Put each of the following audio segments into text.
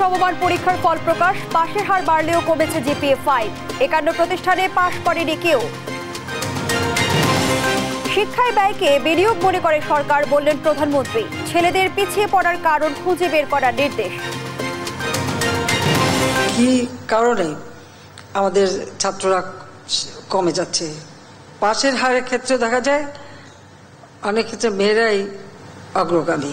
সমমান পরীক্ষার ফল প্রকাশ পাশের হার বাড়লেও কমেছে জিপিএ ফাইভ একান্ন প্রতিষ্ঠানে পাশ করেনি কেউ শিক্ষায় ব্যয়কে বিনিয়োগ মনে করে সরকার বললেন প্রধানমন্ত্রী ছেলেদের পিছিয়ে পড়ার কারণ খুঁজে বের করার নির্দেশ কি কারণে আমাদের ছাত্ররা কমে যাচ্ছে পাশের হারের ক্ষেত্রে দেখা যায় অনেক ক্ষেত্রে মেয়েরাই অগ্রগামী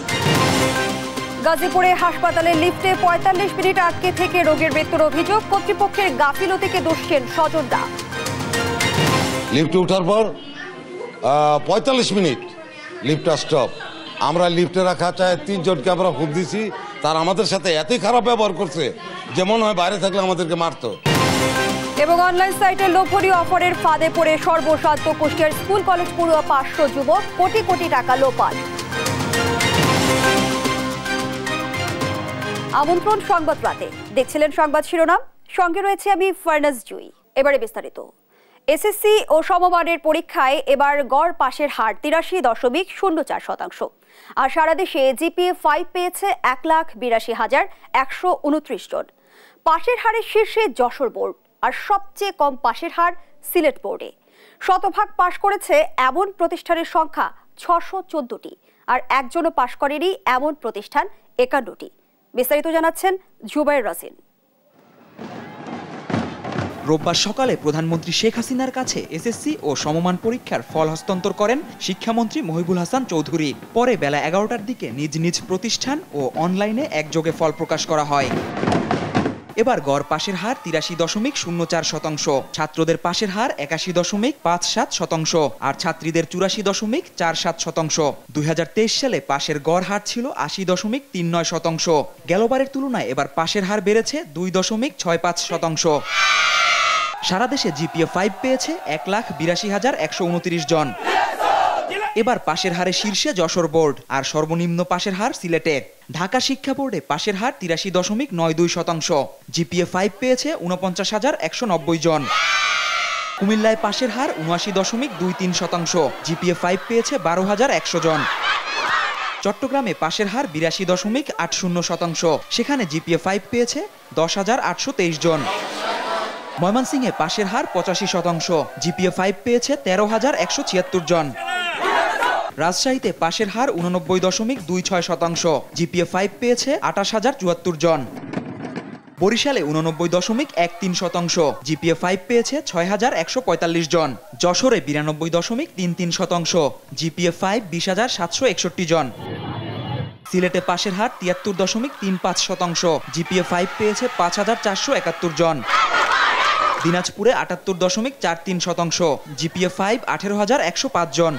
গাজীপুরে হাসপাতালে লিফটে পঁয়তাল্লিশ মিনিট আটকে থেকে রোগের মৃত্যুর অভিযোগ কর্তৃপক্ষের গাফিলতিকে দোষছেন সজনদা লিফটে ওঠার পর পঁয়তাল্লিশ মিনিট লিফটটা স্টপ আমরা লিফটে রাখা চায় তিনজনকে আমরা খুব দিছি তার আমাদের সাথে এতই খারাপ ব্যবহার করছে যেমন হয় বাইরে থাকলে আমাদেরকে মারতো এবং অনলাইন সাইটের লোভনীয় অফারের ফাঁদে পড়ে সর্বস্বান্ত কুষ্টিয়ার স্কুল কলেজ পড়ুয়া পাঁচশো যুবক কোটি কোটি টাকা লোপাট আমন্ত্রণ সংবাদ রাতে দেখছিলেন সংবাদ শিরোনাম সঙ্গে রয়েছে আমি ফার্নাস জুই এবারে বিস্তারিত এসএসসি ও সমমানের পরীক্ষায় এবার গড় পাশের হার তিরাশি দশমিক শূন্য চার শতাংশ আর সারা দেশে জিপিএ ফাইভ পেয়েছে এক লাখ বিরাশি হাজার একশো উনত্রিশ জন পাশের হারের শীর্ষে যশোর বোর্ড আর সবচেয়ে কম পাশের হার সিলেট বোর্ডে শতভাগ পাশ করেছে এমন প্রতিষ্ঠানের সংখ্যা ছশো চোদ্দটি আর একজনও পাশ করেনি এমন প্রতিষ্ঠান একান্নটি বিস্তারিত জানাচ্ছেন জুবাইর রাসিন রোববার সকালে প্রধানমন্ত্রী শেখ হাসিনার কাছে এসএসসি ও সমমান পরীক্ষার ফল হস্তান্তর করেন শিক্ষামন্ত্রী মহিবুল হাসান চৌধুরী পরে বেলা এগারোটার দিকে নিজ নিজ প্রতিষ্ঠান ও অনলাইনে একযোগে ফল প্রকাশ করা হয় এবার গড় পাশের হার তিরাশি দশমিক শূন্য চার শতাংশ ছাত্রদের পাশের হার একাশি দশমিক পাঁচ সাত শতাংশ আর ছাত্রীদের চুরাশি দশমিক চার সাত শতাংশ দুই সালে পাশের গড় হার ছিল আশি দশমিক তিন নয় শতাংশ গেলবারের তুলনায় এবার পাশের হার বেড়েছে দুই দশমিক ছয় পাঁচ শতাংশ সারা দেশে জিপিএ ফাইভ পেয়েছে এক লাখ বিরাশি হাজার একশো উনত্রিশ জন এবার পাশের হারে শীর্ষে যশোর বোর্ড আর সর্বনিম্ন পাশের হার সিলেটে ঢাকা শিক্ষা বোর্ডে পাশের হার তিরাশি দশমিক নয় দুই শতাংশ জিপিএ ফাইভ পেয়েছে উনপঞ্চাশ হাজার একশো নব্বই জন কুমিল্লায় পাশের হার উনআশি দশমিক দুই তিন শতাংশ জিপিএ ফাইভ পেয়েছে বারো হাজার একশো জন চট্টগ্রামে পাশের হার বিরাশি দশমিক আট শূন্য শতাংশ সেখানে জিপিএ ফাইভ পেয়েছে দশ হাজার আটশো তেইশ জন ময়মনসিংহে পাশের হার পঁচাশি শতাংশ জিপিএ ফাইভ পেয়েছে তেরো হাজার একশো ছিয়াত্তর জন রাজশাহীতে পাশের হার উননব্বই দশমিক দুই ছয় শতাংশ জিপিএ ফাইভ পেয়েছে আঠাশ হাজার চুয়াত্তর জন বরিশালে উননব্বই দশমিক এক তিন শতাংশ জিপিএ ফাইভ পেয়েছে ছয় হাজার একশো পঁয়তাল্লিশ জন যশোরে বিরানব্বই দশমিক তিন তিন শতাংশ জিপিএ ফাইভ বিশ হাজার সাতশো একষট্টি জন সিলেটে পাশের হার তিয়াত্তর দশমিক তিন পাঁচ শতাংশ জিপিএ ফাইভ পেয়েছে পাঁচ হাজার চারশো একাত্তর জন দিনাজপুরে আটাত্তর দশমিক চার তিন শতাংশ জিপিএ ফাইভ আঠেরো হাজার একশো পাঁচ জন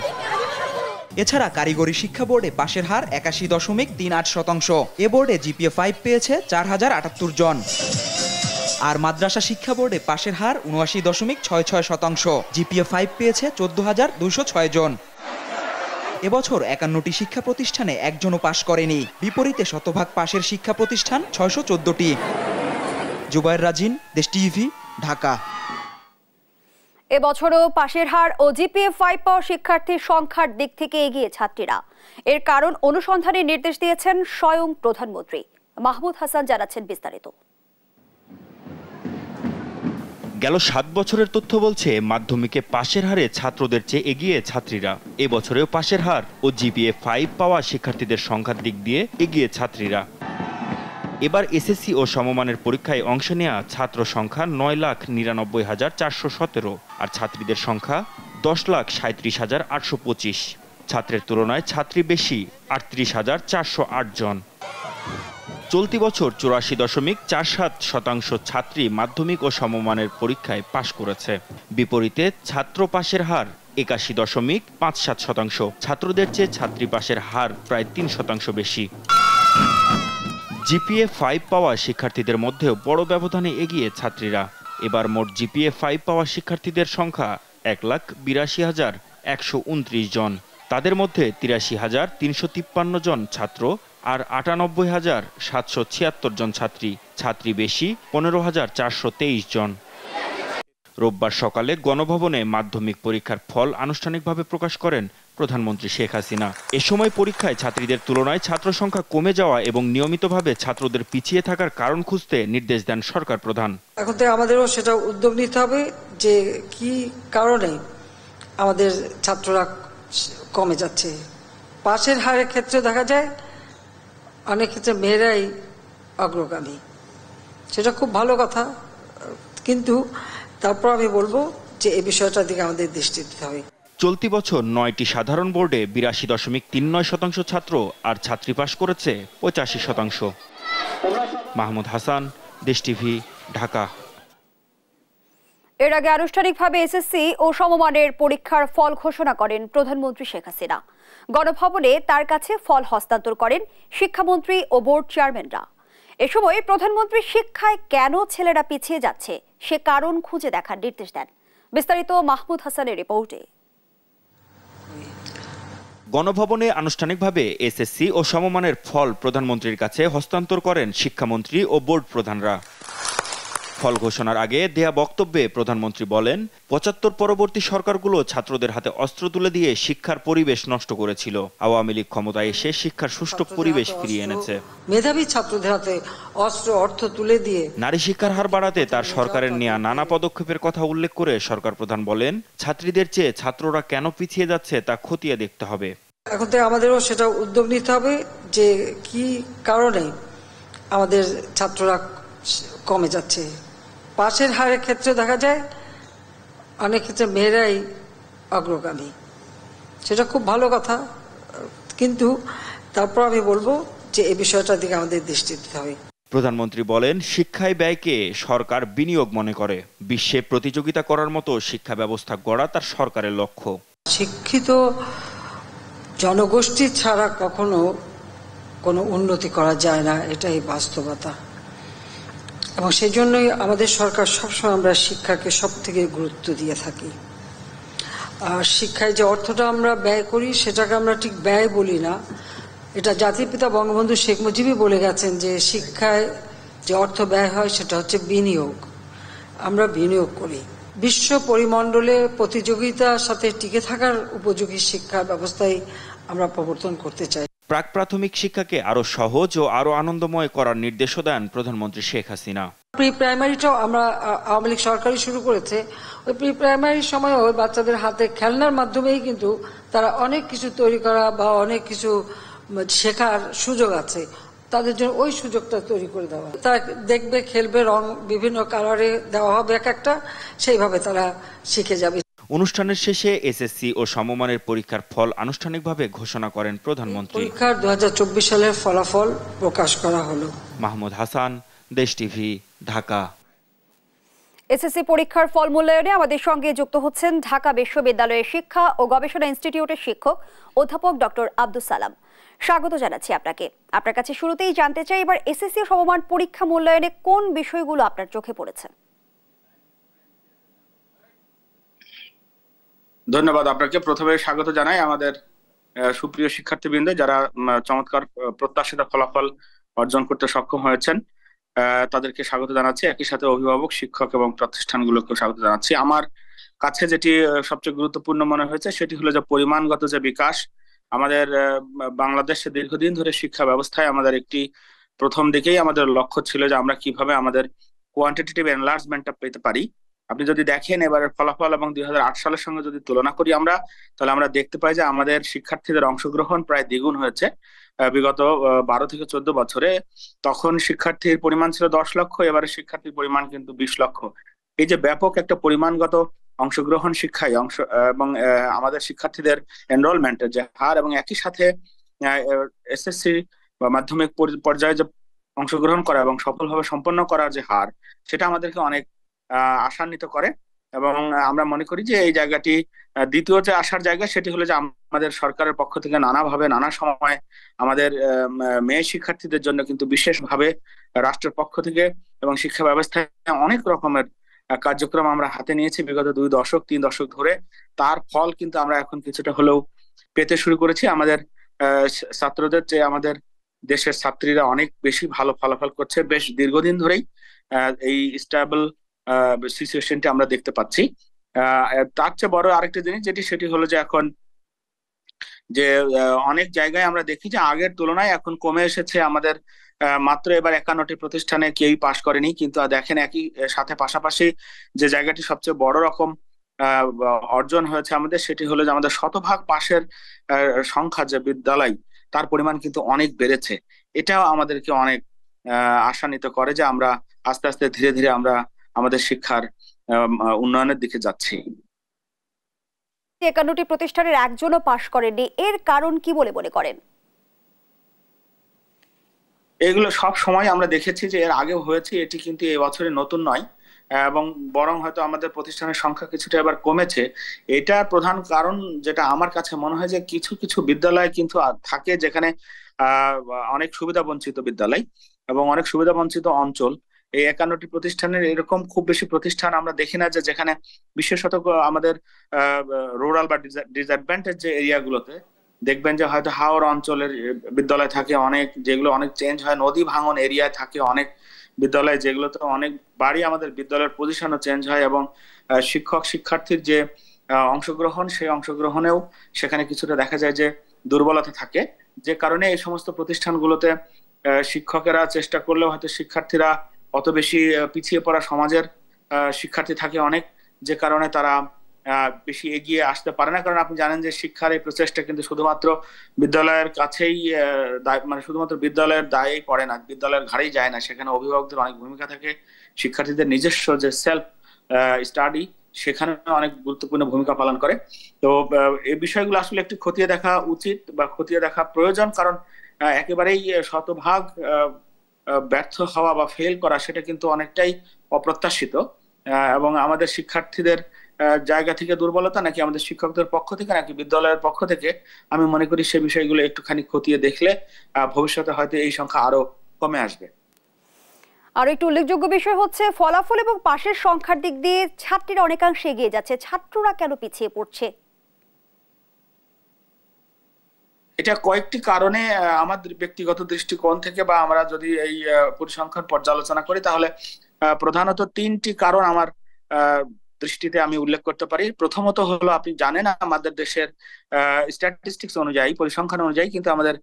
এছাড়া কারিগরি শিক্ষা বোর্ডে পাশের হার একাশি দশমিক তিন আট শতাংশ এ বোর্ডে জিপিএ ফাইভ পেয়েছে চার হাজার আটাত্তর জন আর মাদ্রাসা শিক্ষা বোর্ডে পাশের হার উনআশি দশমিক ছয় ছয় শতাংশ জিপিএ ফাইভ পেয়েছে চোদ্দ হাজার দুশো ছয় জন এবছর একান্নটি শিক্ষা প্রতিষ্ঠানে একজনও পাশ করেনি বিপরীতে শতভাগ পাশের শিক্ষা প্রতিষ্ঠান ছয়শো চোদ্দটি জুবায়ের রাজিন দেশ টিভি ঢাকা এবছরও পাশের হার ও জিপিএ ফাইভ পাওয়া শিক্ষার্থীর সংখ্যার দিক থেকে এগিয়ে ছাত্রীরা এর কারণ অনুসন্ধানের নির্দেশ দিয়েছেন স্বয়ং প্রধানমন্ত্রী মাহমুদ হাসান জানাচ্ছেন বিস্তারিত গেল সাত বছরের তথ্য বলছে মাধ্যমিকে পাশের হারে ছাত্রদের চেয়ে এগিয়ে ছাত্রীরা এবছরেও পাশের হার ও জিপিএ ফাইভ পাওয়া শিক্ষার্থীদের সংখ্যার দিক দিয়ে এগিয়ে ছাত্রীরা এবার এসএসসি ও সমমানের পরীক্ষায় অংশ নেওয়া ছাত্র সংখ্যা নয় লাখ নিরানব্বই হাজার চারশো সতেরো আর ছাত্রীদের সংখ্যা দশ লাখ সাঁত্রিশ হাজার আটশো পঁচিশ ছাত্রের তুলনায় ছাত্রী বেশি আটত্রিশ হাজার চারশো আট জন চলতি বছর চুরাশি দশমিক চার সাত শতাংশ ছাত্রী মাধ্যমিক ও সমমানের পরীক্ষায় পাশ করেছে বিপরীতে ছাত্র পাশের হার একাশি দশমিক পাঁচ সাত শতাংশ ছাত্রদের চেয়ে ছাত্রী পাশের হার প্রায় তিন শতাংশ বেশি জিপিএ ফাইভ পাওয়া শিক্ষার্থীদের মধ্যেও বড় ব্যবধানে এগিয়ে ছাত্রীরা এবার মোট জিপিএ ফাইভ পাওয়া শিক্ষার্থীদের সংখ্যা এক লাখ বিরাশি হাজার একশো উনত্রিশ জন তাদের মধ্যে তিরাশি হাজার তিনশো তিপ্পান্ন জন ছাত্র আর আটানব্বই হাজার সাতশো ছিয়াত্তর জন ছাত্রী ছাত্রী বেশি পনেরো হাজার চারশো তেইশ জন রোববার সকালে গণভবনে মাধ্যমিক পরীক্ষার ফল আনুষ্ঠানিকভাবে প্রকাশ করেন প্রধানমন্ত্রী শেখ হাসিনা এ সময় পরীক্ষায় ছাত্রীদের তুলনায় ছাত্র সংখ্যা কমে যাওয়া এবং নিয়মিতভাবে ছাত্রদের পিছিয়ে থাকার কারণ খুঁজতে নির্দেশ দেন সরকার প্রধান এখন থেকে আমাদেরও সেটা উদ্যোগ নিতে হবে যে কি কারণে আমাদের ছাত্ররা কমে যাচ্ছে পাশের হারের ক্ষেত্রে দেখা যায় অনেক ক্ষেত্রে মেয়েরাই অগ্রগামী সেটা খুব ভালো কথা কিন্তু তারপর আমি বলবো যে এই বিষয়টার দিকে আমাদের দৃষ্টি দিতে হবে চলতি বছর নয়টি সাধারণ বোর্ডে বিরাশি দশমিক তিন নয় শতাংশ ছাত্র আর ছাত্রী পাশ করেছে পঁচাশি শতাংশ মাহমুদ হাসান দেশ টিভি ঢাকা এর আগে আনুষ্ঠানিকভাবে এসএসসি ও সমমানের পরীক্ষার ফল ঘোষণা করেন প্রধানমন্ত্রী শেখ হাসিনা গণভবনে তার কাছে ফল হস্তান্তর করেন শিক্ষামন্ত্রী ও বোর্ড চেয়ারম্যানরা এ সময় প্রধানমন্ত্রী শিক্ষায় কেন ছেলেরা পিছিয়ে যাচ্ছে সে কারণ খুঁজে দেখার নির্দেশ দেন বিস্তারিত মাহমুদ হাসানের রিপোর্টে গণভবনে আনুষ্ঠানিকভাবে এসএসসি ও সমমানের ফল প্রধানমন্ত্রীর কাছে হস্তান্তর করেন শিক্ষামন্ত্রী ও বোর্ড প্রধানরা ফল ঘোষণার আগে দেয়া বক্তব্যে প্রধানমন্ত্রী বলেন পঁচাত্তর পরবর্তী সরকারগুলো ছাত্রদের হাতে অস্ত্র তুলে দিয়ে শিক্ষার পরিবেশ নষ্ট করেছিল আওয়ামী লীগ ক্ষমতায় এসে শিক্ষার সুষ্ঠু পরিবেশ ফিরিয়ে এনেছে মেধাবী ছাত্রদের হাতে অস্ত্র অর্থ তুলে দিয়ে নারী শিক্ষার হার বাড়াতে তার সরকারের নেয়া নানা পদক্ষেপের কথা উল্লেখ করে সরকার প্রধান বলেন ছাত্রীদের চেয়ে ছাত্ররা কেন পিছিয়ে যাচ্ছে তা খতিয়ে দেখতে হবে এখন থেকে আমাদেরও সেটা উদ্যোগ নিতে হবে যে কি কারণে আমাদের ছাত্ররা কমে যাচ্ছে পাশের হারের ক্ষেত্রে দেখা যায় অনেক ক্ষেত্রে মেয়েরাই অগ্রগামী সেটা খুব ভালো কথা কিন্তু তারপর আমি বলবো যে এই বিষয়টার দিকে আমাদের দৃষ্টি দিতে হবে প্রধানমন্ত্রী বলেন শিক্ষায় ব্যয়কে সরকার বিনিয়োগ মনে করে বিশ্বে প্রতিযোগিতা করার মতো শিক্ষা ব্যবস্থা গড়া তার সরকারের লক্ষ্য শিক্ষিত জনগোষ্ঠী ছাড়া কখনো কোনো উন্নতি করা যায় না এটাই বাস্তবতা এবং সেই জন্যই আমাদের সরকার সবসময় আমরা শিক্ষাকে সব থেকে গুরুত্ব দিয়ে থাকি আর শিক্ষায় যে অর্থটা আমরা ব্যয় করি সেটাকে আমরা ঠিক ব্যয় বলি না এটা জাতির পিতা বঙ্গবন্ধু শেখ মুজিবই বলে গেছেন যে শিক্ষায় যে অর্থ ব্যয় হয় সেটা হচ্ছে বিনিয়োগ আমরা বিনিয়োগ করি বিশ্ব পরিমণ্ডলে প্রতিযোগিতার সাথে টিকে থাকার উপযোগী শিক্ষা ব্যবস্থায় আমরা প্রবর্তন করতে চাই প্রাক প্রাথমিক শিক্ষাকে আরো সহজ ও আরো আনন্দময় করার নির্দেশও দেন প্রধানমন্ত্রী শেখ হাসিনা প্রি প্রাইমারিটাও আমরা আওয়ামী লীগ সরকারই শুরু করেছে ওই প্রি প্রাইমারির সময়ও বাচ্চাদের হাতে খেলনার মাধ্যমেই কিন্তু তারা অনেক কিছু তৈরি করা বা অনেক কিছু শেখার সুযোগ আছে তাদের জন্য ওই সুযোগটা তৈরি করে দেওয়া তারা দেখবে খেলবে রং বিভিন্ন কালারে দেওয়া হবে এক একটা সেইভাবে তারা শিখে যাবে অনুষ্ঠানের শেষে এসএসসি ও সমমানের পরীক্ষার ফল আনুষ্ঠানিকভাবে ঘোষণা করেন প্রধানমন্ত্রী পরীক্ষার দু সালের ফলাফল প্রকাশ করা হল মাহমুদ হাসান দেশ টিভি ঢাকা এসএসসি পরীক্ষার ফল মূল্যায়নে আমাদের সঙ্গে যুক্ত হচ্ছেন ঢাকা বিশ্ববিদ্যালয়ের শিক্ষা ও গবেষণা ইনস্টিটিউটের শিক্ষক অধ্যাপক ডক্টর আব্দুল সালাম স্বাগত জানাচ্ছি আপনাকে আপনার কাছে শুরুতেই জানতে চাই এবার এসএসসি সমমান পরীক্ষা মূল্যায়নে কোন বিষয়গুলো আপনার চোখে পড়েছে ধন্যবাদ আপনাকে প্রথমে স্বাগত জানাই আমাদের সুপ্রিয় শিক্ষার্থীবৃন্দ যারা চমৎকার প্রত্যাশিত ফলাফল অর্জন করতে সক্ষম হয়েছেন তাদেরকে স্বাগত জানাচ্ছি একই সাথে অভিভাবক শিক্ষক এবং প্রতিষ্ঠানগুলোকে স্বাগত জানাচ্ছি আমার কাছে যেটি সবচেয়ে গুরুত্বপূর্ণ মনে হয়েছে সেটি হলো যে পরিমাণগত যে বিকাশ আমাদের বাংলাদেশে দীর্ঘদিন ধরে শিক্ষা ব্যবস্থায় আমাদের একটি প্রথম দিকেই আমাদের লক্ষ্য ছিল যে আমরা কিভাবে আমাদের কোয়ান্টিটেটিভ এনলার্জমেন্টটা পেতে পারি আপনি যদি দেখেন এবারের ফলাফল এবং দুই সালের সঙ্গে যদি তুলনা করি আমরা তাহলে আমরা দেখতে পাই যে আমাদের শিক্ষার্থীদের অংশগ্রহণ প্রায় দ্বিগুণ হয়েছে বিগত বারো থেকে চোদ্দ বছরে তখন শিক্ষার্থীর পরিমাণ ছিল দশ লক্ষ এবারে শিক্ষার্থীর পরিমাণ কিন্তু বিশ লক্ষ এই যে ব্যাপক একটা পরিমাণগত অংশগ্রহণ শিক্ষায় অংশ এবং আমাদের শিক্ষার্থীদের এনরোলমেন্টের যে হার এবং একই সাথে এসএসসি বা মাধ্যমিক পর্যায়ে যে অংশগ্রহণ করা এবং সফলভাবে সম্পন্ন করার যে হার সেটা আমাদেরকে অনেক আশান্বিত করে এবং আমরা মনে করি যে এই জায়গাটি দ্বিতীয় যে আসার জায়গা সেটি হলো যে আমাদের সরকারের পক্ষ থেকে নানাভাবে নানা সময় আমাদের মেয়ে শিক্ষার্থীদের জন্য কিন্তু বিশেষভাবে রাষ্ট্রের পক্ষ থেকে এবং শিক্ষা ব্যবস্থায় অনেক রকমের কার্যক্রম আমরা হাতে নিয়েছি বিগত দুই দশক তিন দশক ধরে তার ফল কিন্তু আমরা এখন কিছুটা হলেও পেতে শুরু করেছি আমাদের ছাত্রদের যে আমাদের দেশের ছাত্রীরা অনেক বেশি ভালো ফলাফল করছে বেশ দীর্ঘদিন ধরেই এই স্টেবল সিচুয়েশনটি আমরা দেখতে পাচ্ছি তার চেয়ে বড় আরেকটা জিনিস যেটি সেটি হলো যে এখন যে অনেক জায়গায় আমরা দেখি যে আগের তুলনায় এখন কমে এসেছে আমাদের মাত্র এবার একান্নটি প্রতিষ্ঠানে কেউই পাশ করেনি কিন্তু দেখেন একই সাথে পাশাপাশি যে জায়গাটি সবচেয়ে বড় রকম অর্জন হয়েছে আমাদের সেটি হলো যে আমাদের শতভাগ পাশের সংখ্যা যে বিদ্যালয় তার পরিমাণ কিন্তু অনেক বেড়েছে এটাও আমাদেরকে অনেক আশান্বিত করে যে আমরা আস্তে আস্তে ধীরে ধীরে আমরা আমাদের শিক্ষার উন্নয়নের দিকে যাচ্ছি একান্নটি প্রতিষ্ঠানের একজনও পাশ করেননি এর কারণ কি বলে মনে করেন এগুলো সব সময় আমরা দেখেছি যে এর আগেও হয়েছে এটি কিন্তু এবছরে নতুন নয় এবং বরং হয়তো আমাদের প্রতিষ্ঠানের সংখ্যা কিছুটা এবার কমেছে এটা প্রধান কারণ যেটা আমার কাছে মনে হয় যে কিছু কিছু বিদ্যালয় কিন্তু থাকে যেখানে অনেক সুবিধা বঞ্চিত বিদ্যালয় এবং অনেক সুবিধা বঞ্চিত অঞ্চল এই একান্নটি প্রতিষ্ঠানের এরকম খুব বেশি প্রতিষ্ঠান আমরা দেখি না যে যেখানে বিশেষত আমাদের রুরাল বা ডিসঅ্যাডভান্টেজ যে এরিয়াগুলোতে দেখবেন যে হয়তো হাওড় অঞ্চলের বিদ্যালয় থাকে অনেক যেগুলো অনেক চেঞ্জ হয় নদী ভাঙন এরিয়ায় থাকে অনেক বিদ্যালয় যেগুলোতে অনেক বাড়ি আমাদের বিদ্যালয়ের পজিশনও চেঞ্জ হয় এবং শিক্ষক শিক্ষার্থীর যে অংশগ্রহণ সেই অংশগ্রহণেও সেখানে কিছুটা দেখা যায় যে দুর্বলতা থাকে যে কারণে এই সমস্ত প্রতিষ্ঠানগুলোতে শিক্ষকেরা চেষ্টা করলেও হয়তো শিক্ষার্থীরা অত বেশি পিছিয়ে পড়া সমাজের শিক্ষার্থী থাকে অনেক যে কারণে তারা বেশি এগিয়ে আসতে পারে না কারণ আপনি জানেন যে শিক্ষার এই প্রচেষ্টা কিন্তু শুধুমাত্র বিদ্যালয়ের কাছেই মানে শুধুমাত্র বিদ্যালয়ের দায়েই পড়ে না বিদ্যালয়ের ঘাড়েই যায় না সেখানে অভিভাবকদের অনেক ভূমিকা থাকে শিক্ষার্থীদের নিজস্ব যে সেলফ স্টাডি সেখানে অনেক গুরুত্বপূর্ণ ভূমিকা পালন করে তো এই বিষয়গুলো আসলে একটু খতিয়ে দেখা উচিত বা খতিয়ে দেখা প্রয়োজন কারণ একেবারেই শতভাগ ব্যর্থ হওয়া বা ফেল করা সেটা কিন্তু অনেকটাই অপ্রত্যাশিত এবং আমাদের শিক্ষার্থীদের জায়গা থেকে দুর্বলতা নাকি আমাদের শিক্ষকদের পক্ষ থেকে নাকি বিদ্যালয়ের পক্ষ থেকে আমি মনে করি সে বিষয়গুলো একটুখানি খতিয়ে দেখলে ভবিষ্যতে হয়তো এই সংখ্যা আরো কমে আসবে আর একটু উল্লেখযোগ্য বিষয় হচ্ছে ফলাফল এবং পাশের সংখ্যার দিক দিয়ে ছাত্রীরা অনেকাংশে এগিয়ে যাচ্ছে ছাত্ররা কেন পিছিয়ে পড়ছে এটা কয়েকটি কারণে আমাদের ব্যক্তিগত দৃষ্টিকোণ থেকে বা আমরা যদি এই পরিসংখ্যান পর্যালোচনা করি তাহলে প্রধানত তিনটি কারণ আমার দৃষ্টিতে আমি উল্লেখ করতে পারি প্রথমত হলো আপনি জানেন আমাদের দেশের স্ট্যাটিস্টিক্স অনুযায়ী পরিসংখ্যান অনুযায়ী কিন্তু আমাদের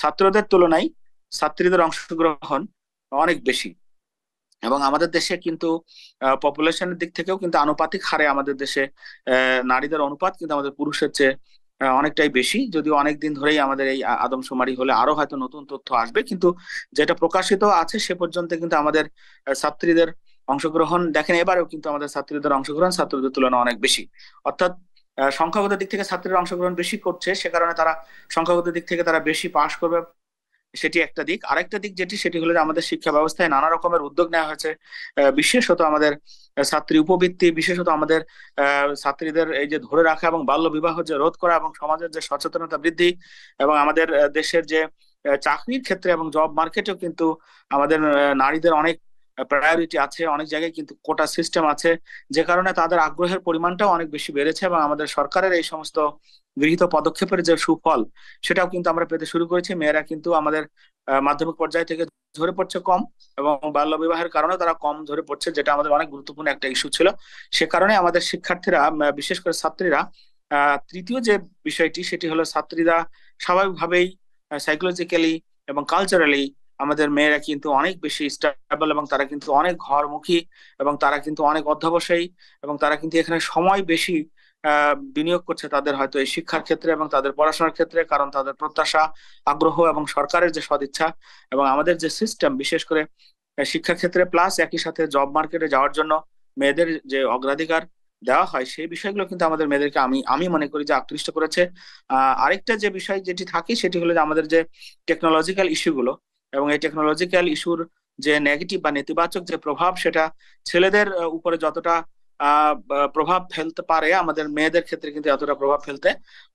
ছাত্রদের তুলনায় ছাত্রীদের অংশগ্রহণ অনেক বেশি এবং আমাদের দেশে কিন্তু পপুলেশনের দিক থেকেও কিন্তু আনুপাতিক হারে আমাদের দেশে নারীদের অনুপাত কিন্তু আমাদের পুরুষের চেয়ে অনেকটাই বেশি যদিও অনেক দিন ধরেই আমাদের এই আদমশুমারি হলে আরো হয়তো নতুন তথ্য আসবে কিন্তু যেটা প্রকাশিত আছে সে পর্যন্ত কিন্তু আমাদের ছাত্রীদের অংশগ্রহণ দেখেন এবারেও কিন্তু আমাদের ছাত্রীদের অংশগ্রহণ ছাত্রদের তুলনায় অনেক বেশি অর্থাৎ সংখ্যাগত দিক থেকে ছাত্রীরা অংশগ্রহণ বেশি করছে সে কারণে তারা সংখ্যাগত দিক থেকে তারা বেশি পাশ করবে সেটি একটা দিক আরেকটা দিক যেটি সেটি হলো আমাদের শিক্ষা ব্যবস্থায় নানা রকমের উদ্যোগ নেওয়া হয়েছে বিশেষত আমাদের ছাত্রী উপবৃত্তি বিশেষত আমাদের ছাত্রীদের এই যে ধরে রাখা এবং বাল্য বিবাহ যে রোধ করা এবং সমাজের যে সচেতনতা বৃদ্ধি এবং আমাদের দেশের যে চাকরির ক্ষেত্রে এবং জব মার্কেটেও কিন্তু আমাদের নারীদের অনেক প্রায়োরিটি আছে অনেক জায়গায় কিন্তু কোটা সিস্টেম আছে যে কারণে তাদের আগ্রহের পরিমাণটাও অনেক বেশি বেড়েছে এবং আমাদের সরকারের এই সমস্ত গৃহীত পদক্ষেপের যে সুফল সেটাও কিন্তু আমরা পেতে শুরু করেছি মেয়েরা কিন্তু আমাদের মাধ্যমিক পর্যায় থেকে ঝরে পড়ছে কম এবং বাল্য বিবাহের কারণে তারা কম ঝরে পড়ছে যেটা আমাদের অনেক গুরুত্বপূর্ণ একটা ইস্যু ছিল সে কারণে আমাদের শিক্ষার্থীরা বিশেষ করে ছাত্রীরা তৃতীয় যে বিষয়টি সেটি হলো ছাত্রীরা স্বাভাবিকভাবেই সাইকোলজিক্যালি এবং কালচারালি আমাদের মেয়েরা কিন্তু অনেক বেশি স্টেবল এবং তারা কিন্তু অনেক ঘরমুখী এবং তারা কিন্তু অনেক অধ্যবসায়ী এবং তারা কিন্তু এখানে সময় বেশি বিনিয়োগ করছে তাদের হয়তো এই শিক্ষার ক্ষেত্রে এবং তাদের পড়াশোনার ক্ষেত্রে কারণ তাদের প্রত্যাশা আগ্রহ এবং সরকারের যে সদিচ্ছা এবং আমাদের যে সিস্টেম বিশেষ করে শিক্ষা ক্ষেত্রে প্লাস একই সাথে জব মার্কেটে যাওয়ার জন্য মেয়েদের যে অগ্রাধিকার দেওয়া হয় সেই বিষয়গুলো কিন্তু আমাদের মেয়েদেরকে আমি আমি মনে করি যে আকৃষ্ট করেছে আরেকটা যে বিষয় যেটি থাকে সেটি হলো যে আমাদের যে টেকনোলজিক্যাল ইস্যুগুলো এবং এই টেকনোলজিক্যাল ইস্যুর যে নেগেটিভ বা নেতিবাচক যে প্রভাব সেটা ছেলেদের উপরে যতটা প্রভাব ফেলতে পারে আমাদের মেয়েদের ক্ষেত্রে কিন্তু এতটা প্রভাব ফেলতে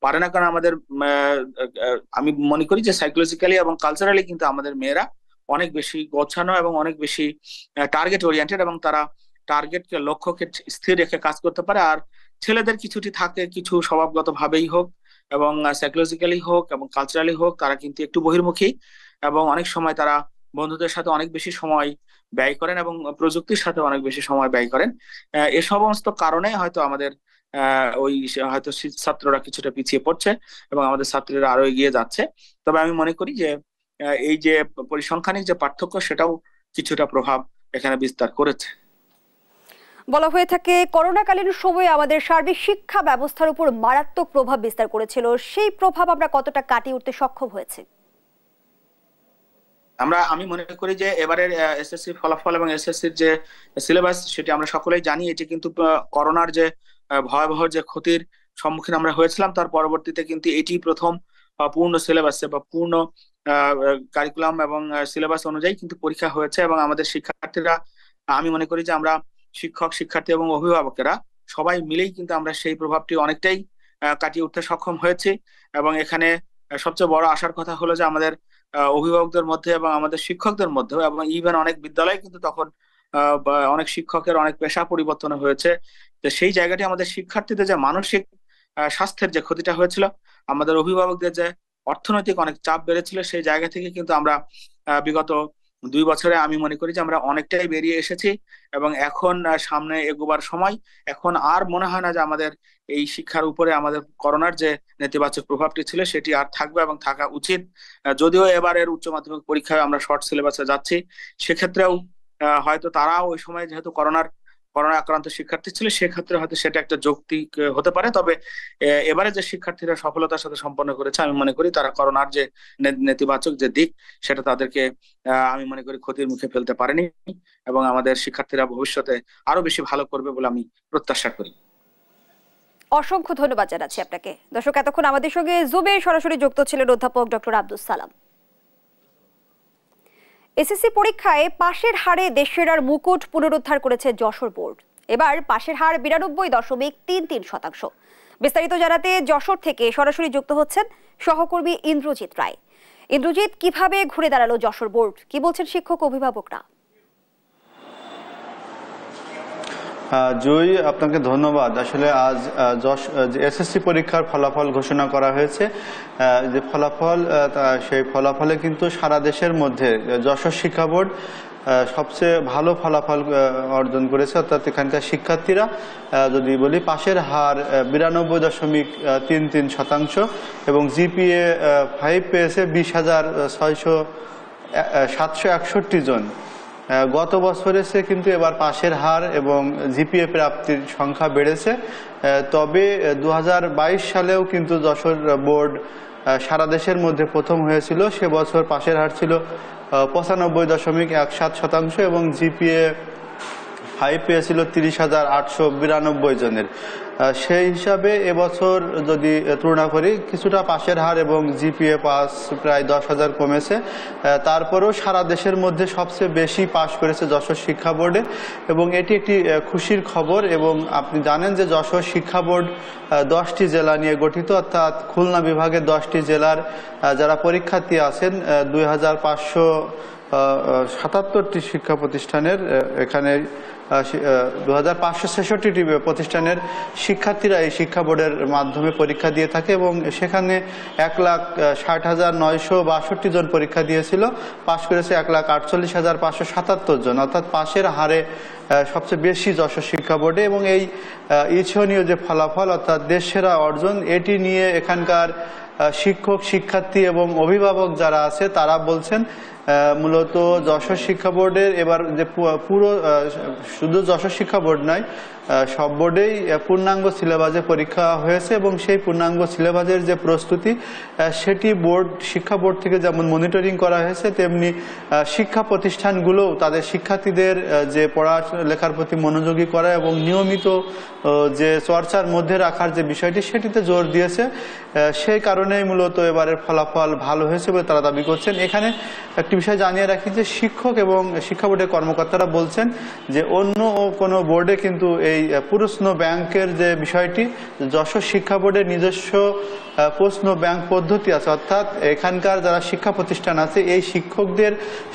পারে না কারণ আমাদের আমি মনে করি যে সাইকোলজিক্যালি এবং কালচারালি কিন্তু আমাদের মেয়েরা অনেক বেশি গোছানো এবং অনেক বেশি টার্গেট ওরিয়েন্টেড এবং তারা টার্গেটকে লক্ষ্যকে স্থির রেখে কাজ করতে পারে আর ছেলেদের কিছুটি থাকে কিছু স্বভাবগত ভাবেই হোক এবং সাইকোলজিক্যালি হোক এবং কালচারালি হোক তারা কিন্তু একটু বহির্মুখী এবং অনেক সময় তারা বন্ধুদের সাথে অনেক বেশি সময় ব্যয় করেন এবং প্রযুক্তির সাথে অনেক বেশি সময় ব্যয় করেন এ সমস্ত কারণে হয়তো আমাদের ওই হয়তো ছাত্ররা কিছুটা পিছিয়ে পড়ছে এবং আমাদের ছাত্রীরা আরো এগিয়ে যাচ্ছে তবে আমি মনে করি যে এই যে পরিসংখ্যানিক যে পার্থক্য সেটাও কিছুটা প্রভাব এখানে বিস্তার করেছে বলা হয়ে থাকে করোনাকালীন সময়ে আমাদের সার্বিক শিক্ষা ব্যবস্থার উপর মারাত্মক প্রভাব বিস্তার করেছিল সেই প্রভাব আমরা কতটা কাটিয়ে উঠতে সক্ষম হয়েছে আমরা আমি মনে করি যে এবারের এসএসসি ফলাফল এবং এসএসসি যে সিলেবাস সেটি আমরা সকলেই জানি এটি কিন্তু করোনার যে ভয়াবহ যে ক্ষতির সম্মুখীন আমরা হয়েছিলাম তার পরবর্তীতে কিন্তু এটি প্রথম পূর্ণ সিলেবাসে বা পূর্ণ কারিকুলাম এবং সিলেবাস অনুযায়ী কিন্তু পরীক্ষা হয়েছে এবং আমাদের শিক্ষার্থীরা আমি মনে করি যে আমরা শিক্ষক শিক্ষার্থী এবং অভিভাবকেরা সবাই মিলেই কিন্তু আমরা সেই প্রভাবটি অনেকটাই কাটিয়ে উঠতে সক্ষম হয়েছি এবং এখানে সবচেয়ে বড় আশার কথা হলো যে আমাদের অভিভাবকদের মধ্যে এবং আমাদের শিক্ষকদের মধ্যে এবং ইভেন অনেক বিদ্যালয় কিন্তু তখন অনেক শিক্ষকের অনেক পেশা পরিবর্তন হয়েছে তো সেই জায়গাটি আমাদের শিক্ষার্থীদের যে মানসিক স্বাস্থ্যের যে ক্ষতিটা হয়েছিল আমাদের অভিভাবকদের যে অর্থনৈতিক অনেক চাপ বেড়েছিল সেই জায়গা থেকে কিন্তু আমরা বিগত দুই বছরে আমি মনে করি যে আমরা অনেকটাই বেরিয়ে এসেছি এবং এখন সামনে এগোবার সময় এখন আর মনে হয় না যে আমাদের এই শিক্ষার উপরে আমাদের করোনার যে নেতিবাচক প্রভাবটি ছিল সেটি আর থাকবে এবং থাকা উচিত যদিও এবারের উচ্চ মাধ্যমিক পরীক্ষায় আমরা শর্ট সিলেবাসে যাচ্ছি সেক্ষেত্রেও হয়তো তারা ওই সময় যেহেতু করোনার করোনা আক্রান্ত শিক্ষার্থী ছিল সেক্ষেত্রে হয়তো সেটা একটা যৌক্তিক হতে পারে তবে এবারে যে শিক্ষার্থীরা সফলতার সাথে সম্পন্ন করেছে আমি মনে করি তারা করোনার যে নেতিবাচক যে দিক সেটা তাদেরকে আমি মনে করি ক্ষতির মুখে ফেলতে পারেনি এবং আমাদের শিক্ষার্থীরা ভবিষ্যতে আরো বেশি ভালো করবে বলে আমি প্রত্যাশা করি অসংখ্য ধন্যবাদ জানাচ্ছি আপনাকে দর্শক এতক্ষণ আমাদের সঙ্গে জুবে সরাসরি যুক্ত ছিলেন অধ্যাপক ডক্টর আব্দুল সালাম এসএসসি পরীক্ষায় পাশের হারে দেশের আর মুকুট পুনরুদ্ধার করেছে যশোর বোর্ড এবার পাশের হার বিরানব্বই দশমিক তিন তিন শতাংশ বিস্তারিত জানাতে যশোর থেকে সরাসরি যুক্ত হচ্ছেন সহকর্মী ইন্দ্রজিৎ রায় ইন্দ্রজিৎ কিভাবে ঘুরে দাঁড়ালো যশোর বোর্ড কি বলছেন শিক্ষক অভিভাবকরা জুই আপনাকে ধন্যবাদ আসলে আজ যশ এসএসসি পরীক্ষার ফলাফল ঘোষণা করা হয়েছে যে ফলাফল সেই ফলাফলে কিন্তু সারা দেশের মধ্যে যশোর শিক্ষা বোর্ড সবচেয়ে ভালো ফলাফল অর্জন করেছে অর্থাৎ এখানকার শিক্ষার্থীরা যদি বলি পাশের হার বিরানব্বই দশমিক তিন তিন শতাংশ এবং জিপিএ ফাইভ পেয়েছে বিশ হাজার ছয়শো সাতশো একষট্টি জন গত বছরের সে কিন্তু এবার পাশের হার এবং জিপিএ প্রাপ্তির সংখ্যা বেড়েছে তবে দু সালেও কিন্তু যশোর বোর্ড সারা দেশের মধ্যে প্রথম হয়েছিল সে বছর পাশের হার ছিল পঁচানব্বই দশমিক এক সাত শতাংশ এবং জিপিএ ফাইভ পেয়েছিল তিরিশ হাজার আটশো বিরানব্বই জনের সেই হিসাবে এবছর যদি তুলনা করি কিছুটা পাশের হার এবং জিপিএ পাস প্রায় দশ হাজার কমেছে তারপরেও সারা দেশের মধ্যে সবচেয়ে বেশি পাশ করেছে যশোর শিক্ষা বোর্ডে এবং এটি একটি খুশির খবর এবং আপনি জানেন যে যশোর শিক্ষা বোর্ড দশটি জেলা নিয়ে গঠিত অর্থাৎ খুলনা বিভাগের দশটি জেলার যারা পরীক্ষার্থী আছেন দুই হাজার পাঁচশো সাতাত্তরটি শিক্ষা প্রতিষ্ঠানের এখানে দু হাজার পাঁচশো ছেষট্টিটি প্রতিষ্ঠানের শিক্ষার্থীরা এই শিক্ষা বোর্ডের মাধ্যমে পরীক্ষা দিয়ে থাকে এবং সেখানে এক লাখ ষাট হাজার নয়শো বাষট্টি জন পরীক্ষা দিয়েছিল পাশ করেছে এক লাখ আটচল্লিশ হাজার পাঁচশো সাতাত্তর জন অর্থাৎ পাশের হারে সবচেয়ে বেশি যশোর শিক্ষা বোর্ডে এবং এই ইচ্ছনীয় যে ফলাফল অর্থাৎ দেশসেরা অর্জন এটি নিয়ে এখানকার শিক্ষক শিক্ষার্থী এবং অভিভাবক যারা আছে তারা বলছেন মূলত যশোর শিক্ষা বোর্ডের এবার যে পুরো শুধু যশোর শিক্ষা বোর্ড নয় সব বোর্ডেই পূর্ণাঙ্গ সিলেবাসে পরীক্ষা হয়েছে এবং সেই পূর্ণাঙ্গ সিলেবাসের যে প্রস্তুতি সেটি বোর্ড শিক্ষা বোর্ড থেকে যেমন মনিটরিং করা হয়েছে তেমনি শিক্ষা প্রতিষ্ঠানগুলোও তাদের শিক্ষার্থীদের যে লেখার প্রতি মনোযোগী করা এবং নিয়মিত যে চর্চার মধ্যে রাখার যে বিষয়টি সেটিতে জোর দিয়েছে সেই কারণেই মূলত এবারের ফলাফল ভালো হয়েছে বলে তারা দাবি করছেন এখানে একটি বিষয় জানিয়ে রাখি যে শিক্ষক এবং শিক্ষা বোর্ডের কর্মকর্তারা বলছেন যে অন্য কোনো বোর্ডে কিন্তু এই এই প্রশ্ন ব্যাংকের যে বিষয়টি যশোর শিক্ষা বোর্ডের নিজস্ব প্রশ্ন ব্যাংক পদ্ধতি আছে অর্থাৎ এখানকার যারা শিক্ষা প্রতিষ্ঠান আছে এই শিক্ষকদের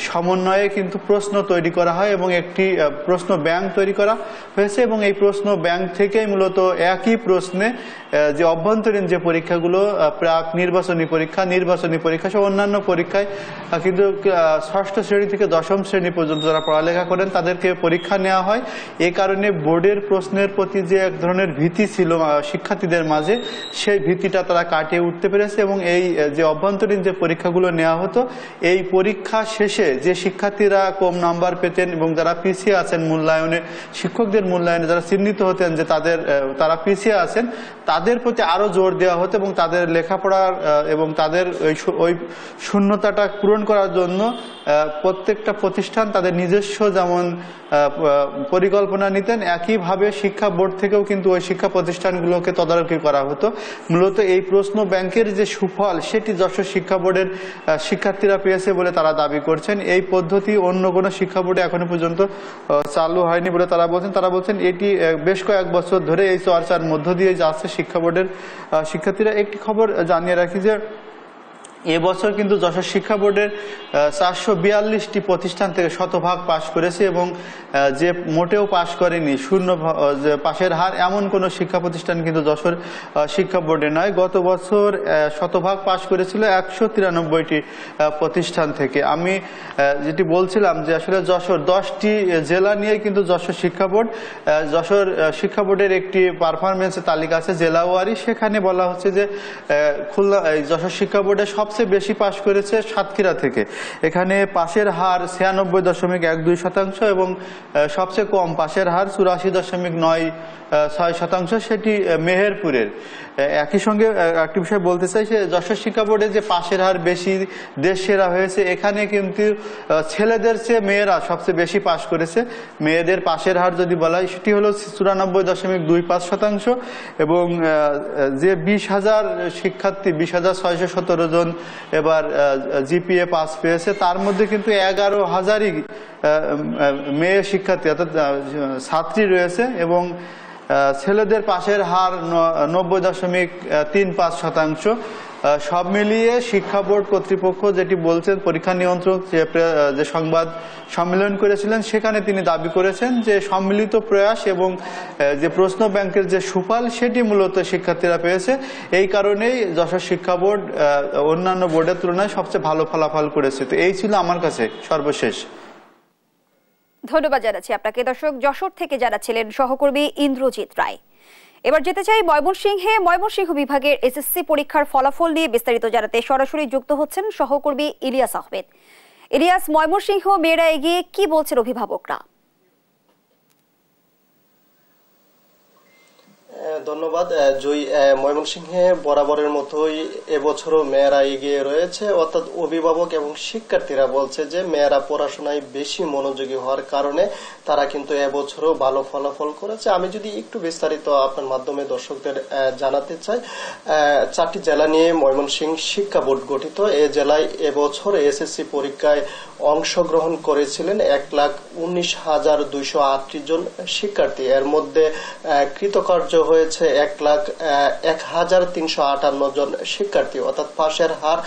সমন্বয়ে কিন্তু প্রশ্ন তৈরি করা হয় এবং একটি প্রশ্ন ব্যাংক তৈরি করা হয়েছে এবং এই প্রশ্ন ব্যাংক থেকেই মূলত একই প্রশ্নে যে অভ্যন্তরীণ যে পরীক্ষাগুলো প্রাক নির্বাচনী পরীক্ষা নির্বাচনী পরীক্ষা সব অন্যান্য পরীক্ষায় কিন্তু ষষ্ঠ শ্রেণী থেকে দশম শ্রেণী পর্যন্ত যারা পড়ালেখা করেন তাদেরকে পরীক্ষা নেওয়া হয় এ কারণে বোর্ডের প্রশ্নের প্রতি যে এক ধরনের ভীতি ছিল শিক্ষার্থীদের মাঝে সেই ভীতিটা তারা কাটিয়ে উঠতে পেরেছে এবং এই যে অভ্যন্তরীণ যে পরীক্ষাগুলো নেওয়া হতো এই পরীক্ষা শেষে যে শিক্ষার্থীরা কম নাম্বার পেতেন এবং যারা পিছিয়ে আছেন মূল্যায়নে শিক্ষকদের মূল্যায়নে যারা চিহ্নিত হতেন যে তাদের তারা পিছিয়ে আছেন তাদের তাদের প্রতি আরও জোর দেওয়া হতো এবং তাদের লেখাপড়ার এবং তাদের ওই ওই শূন্যতাটা পূরণ করার জন্য প্রত্যেকটা প্রতিষ্ঠান তাদের নিজস্ব যেমন পরিকল্পনা নিতেন একইভাবে শিক্ষা বোর্ড থেকেও কিন্তু ওই শিক্ষা প্রতিষ্ঠানগুলোকে তদারকি করা হতো মূলত এই প্রশ্ন ব্যাংকের যে সুফল সেটি যশোর শিক্ষা বোর্ডের শিক্ষার্থীরা পেয়েছে বলে তারা দাবি করছেন এই পদ্ধতি অন্য কোনো শিক্ষা বোর্ডে এখনো পর্যন্ত চালু হয়নি বলে তারা বলছেন তারা বলছেন এটি বেশ কয়েক বছর ধরে এই চর্চার মধ্য দিয়ে যাচ্ছে শিক্ষা বোর্ডের শিক্ষার্থীরা একটি খবর জানিয়ে রাখি যে এবছর কিন্তু যশোর শিক্ষা বোর্ডের চারশো বিয়াল্লিশটি প্রতিষ্ঠান থেকে শতভাগ পাশ করেছে এবং যে মোটেও পাশ করেনি শূন্য পাশের হার এমন কোনো শিক্ষা প্রতিষ্ঠান কিন্তু যশোর শিক্ষা বোর্ডে নয় গত বছর শতভাগ পাশ করেছিল একশো তিরানব্বইটি প্রতিষ্ঠান থেকে আমি যেটি বলছিলাম যে আসলে যশোর দশটি জেলা নিয়ে কিন্তু যশোর শিক্ষা বোর্ড যশোর শিক্ষা বোর্ডের একটি পারফরমেন্সের তালিকা আছে জেলাওয়ারি সেখানে বলা হচ্ছে যে খুলনা যশোর শিক্ষা বোর্ডের সব সবচেয়ে বেশি পাশ করেছে সাতক্ষীরা থেকে এখানে পাশের হার ছিয়ানব্বই দশমিক এক দুই শতাংশ এবং সবচেয়ে কম পাশের হার চুরাশি দশমিক নয় ছয় শতাংশ সেটি মেহেরপুরের একই সঙ্গে একটি বিষয় বলতে চাই সে যশোর শিক্ষা বোর্ডে যে পাশের হার বেশি দেশ সেরা হয়েছে এখানে কিন্তু ছেলেদের চেয়ে মেয়েরা সবচেয়ে বেশি পাশ করেছে মেয়েদের পাশের হার যদি বলা হয় সেটি হলো চুরানব্বই দশমিক দুই পাঁচ শতাংশ এবং যে বিশ হাজার শিক্ষার্থী বিশ হাজার ছয়শো সতেরো জন এবার জিপিএ পাস পেয়েছে তার মধ্যে কিন্তু এগারো হাজারই মেয়ে শিক্ষার্থী অর্থাৎ ছাত্রী রয়েছে এবং ছেলেদের পাশের হার নব্বই দশমিক তিন পাঁচ শতাংশ সব মিলিয়ে শিক্ষা বোর্ড কর্তৃপক্ষ যেটি বলছেন পরীক্ষা নিয়ন্ত্রক যে সংবাদ সম্মেলন করেছিলেন সেখানে তিনি দাবি করেছেন যে সম্মিলিত প্রয়াস এবং যে প্রশ্ন ব্যাংকের যে সুফল সেটি মূলত শিক্ষার্থীরা পেয়েছে এই কারণেই যশোর শিক্ষা বোর্ড অন্যান্য বোর্ডের তুলনায় সবচেয়ে ভালো ফলাফল করেছে তো এই ছিল আমার কাছে সর্বশেষ ধন্যবাদ জানাচ্ছি আপনাকে দর্শক যশোর থেকে যারা ছিলেন সহকর্মী ইন্দ্রজিৎ রায় এবার যেতে চাই ময়মনসিংহে ময়মনসিংহ বিভাগের এসএসসি পরীক্ষার ফলাফল নিয়ে বিস্তারিত জানাতে সরাসরি যুক্ত হচ্ছেন সহকর্মী ইলিয়াস আহমেদ ইলিয়াস ময়মনসিংহ মেয়েরা এগিয়ে কি বলছেন অভিভাবকরা ধন্যবাদ জয়ী ময়মনসিংহে বরাবরের মতোই এবছরও মেয়েরা এগিয়ে রয়েছে অর্থাৎ অভিভাবক এবং শিক্ষার্থীরা বলছে যে মেয়েরা পড়াশোনায় বেশি মনোযোগী হওয়ার কারণে তারা কিন্তু এবছরও ভালো ফলাফল করেছে আমি যদি একটু বিস্তারিত আপনার মাধ্যমে দর্শকদের জানাতে চাই চারটি জেলা নিয়ে ময়মনসিংহ শিক্ষা বোর্ড গঠিত এ জেলায় এবছর এসএসসি পরীক্ষায় অংশগ্রহণ করেছিলেন এক লাখ উনিশ হাজার দুইশো আটটি জন শিক্ষার্থী এর মধ্যে কৃতকার্য হয়ে রয়েছে এক লাখ এক হাজার তিনশো আটান্ন জন শিক্ষার্থী অর্থাৎ পাশের হার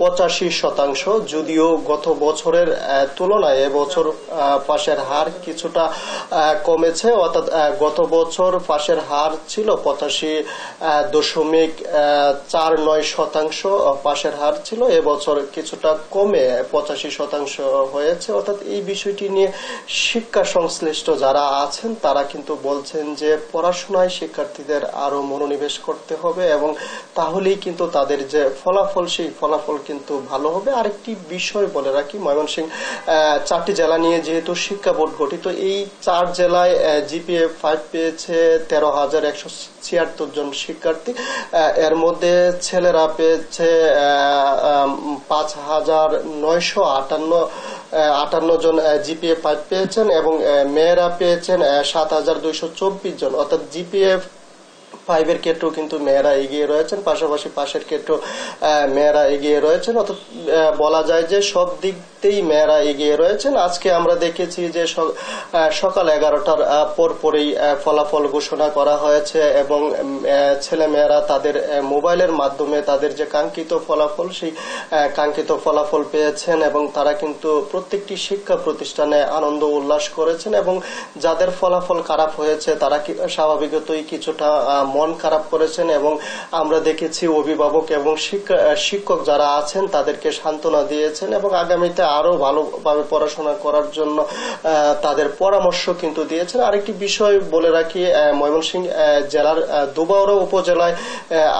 পঁচাশি শতাংশ যদিও গত বছরের তুলনায় এবছর পাশের হার কিছুটা কমেছে অর্থাৎ গত বছর পাশের হার ছিল পঁচাশি দশমিক চার নয় শতাংশ পাশের হার ছিল এবছর কিছুটা কমে পঁচাশি শতাংশ হয়েছে অর্থাৎ এই বিষয়টি নিয়ে শিক্ষা সংশ্লিষ্ট যারা আছেন তারা কিন্তু বলছেন যে পড়াশোনায় শিক্ষার্থীদের আরো মনোনিবেশ করতে হবে এবং তাহলেই কিন্তু তাদের যে ফলাফল সেই ফলাফল কিন্তু ভালো হবে আরেকটি বিষয় বলে রাখি ময়মনসিং চারটি জেলা নিয়ে যেহেতু শিক্ষা বোর্ড গঠিত এই চার জেলায় জিপিএ ফাইভ পেয়েছে তেরো হাজার একশো ছিয়াত্তর জন শিক্ষার্থী এর মধ্যে ছেলেরা পেয়েছে পাঁচ হাজার নয়শো আটান্ন আটান্ন জন জিপিএ ফাইভ পেয়েছেন এবং মেয়েরা পেয়েছেন সাত হাজার দুইশো চব্বিশ জন অর্থাৎ জিপিএ ফাইভের ক্ষেত্রেও কিন্তু মেয়েরা এগিয়ে রয়েছেন পাশাপাশি পাশের ক্ষেত্রেও মেয়েরা এগিয়ে রয়েছেন অর্থাৎ বলা যায় যে সব দিক দিকতেই মেয়েরা এগিয়ে রয়েছেন আজকে আমরা দেখেছি যে সকাল এগারোটার পর পরেই ফলাফল ঘোষণা করা হয়েছে এবং ছেলে মেয়েরা তাদের মোবাইলের মাধ্যমে তাদের যে কাঙ্ক্ষিত ফলাফল সেই কাঙ্ক্ষিত ফলাফল পেয়েছেন এবং তারা কিন্তু প্রত্যেকটি শিক্ষা প্রতিষ্ঠানে আনন্দ উল্লাস করেছেন এবং যাদের ফলাফল খারাপ হয়েছে তারা স্বাভাবিকতই কিছুটা মন খারাপ করেছেন এবং আমরা দেখেছি অভিভাবক এবং শিক্ষক যারা আছেন তাদেরকে সান্ত্বনা দিয়েছেন এবং আগামীতে আরো ভালোভাবে পড়াশোনা করার জন্য তাদের পরামর্শ কিন্তু দিয়েছেন আরেকটি বিষয় বলে রাখি ময়মনসিংহ জেলার দুবাউরা উপজেলায়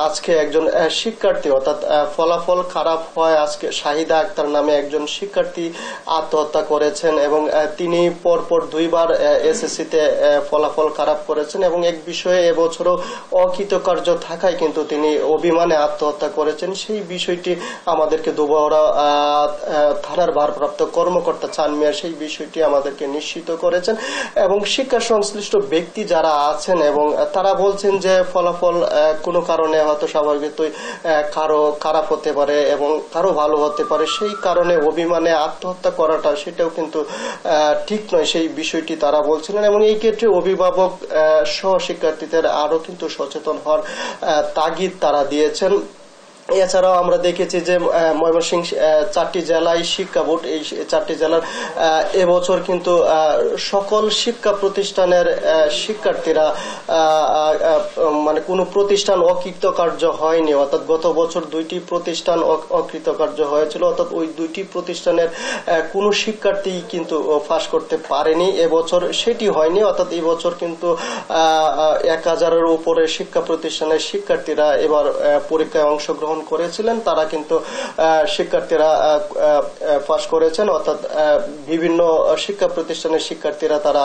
আজকে একজন শিক্ষার্থী অর্থাৎ ফলাফল খারাপ হয় আজকে শাহিদা আক্তার নামে একজন শিক্ষার্থী আত্মহত্যা করেছেন এবং তিনি পরপর দুইবার এসএসসিতে ফলাফল খারাপ করেছেন এবং এক বিষয়ে এবছরও অকৃতকার্য থাকায় কিন্তু তিনি অভিমানে আত্মহত্যা করেছেন সেই বিষয়টি আমাদেরকে দুবাওড়া থানার ভারপ্রাপ্ত কর্মকর্তা চান মিয়া সেই বিষয়টি আমাদেরকে নিশ্চিত করেছেন এবং শিক্ষা সংশ্লিষ্ট ব্যক্তি যারা আছেন এবং তারা বলছেন যে ফলাফল কোনো কারণে হয়তো স্বাভাবিকই কারো খারাপ হতে পারে এবং কারো ভালো হতে পারে সেই কারণে অভিমানে আত্মহত্যা করাটা সেটাও কিন্তু ঠিক নয় সেই বিষয়টি তারা বলছিলেন এবং এই ক্ষেত্রে অভিভাবক সহ শিক্ষার্থীদের আরও কিন্তু সচেতন হওয়ার তাগিদ তারা দিয়েছেন এছাড়াও আমরা দেখেছি যে ময়মনসিংহ চারটি জেলায় শিক্ষা বোর্ড এই চারটি জেলার এবছর কিন্তু সকল শিক্ষা প্রতিষ্ঠানের শিক্ষার্থীরা মানে কোনো প্রতিষ্ঠান অকৃতকার্য হয়নি অর্থাৎ গত বছর দুইটি প্রতিষ্ঠান অকৃতকার্য হয়েছিল অর্থাৎ ওই দুইটি প্রতিষ্ঠানের কোনো শিক্ষার্থী কিন্তু ফাঁস করতে পারেনি এবছর সেটি হয়নি অর্থাৎ এবছর কিন্তু এক হাজারের উপরে শিক্ষা প্রতিষ্ঠানের শিক্ষার্থীরা এবার পরীক্ষায় অংশগ্রহণ গ্রহণ করেছিলেন তারা কিন্তু শিক্ষার্থীরা পাশ করেছেন অর্থাৎ বিভিন্ন শিক্ষা প্রতিষ্ঠানের শিক্ষার্থীরা তারা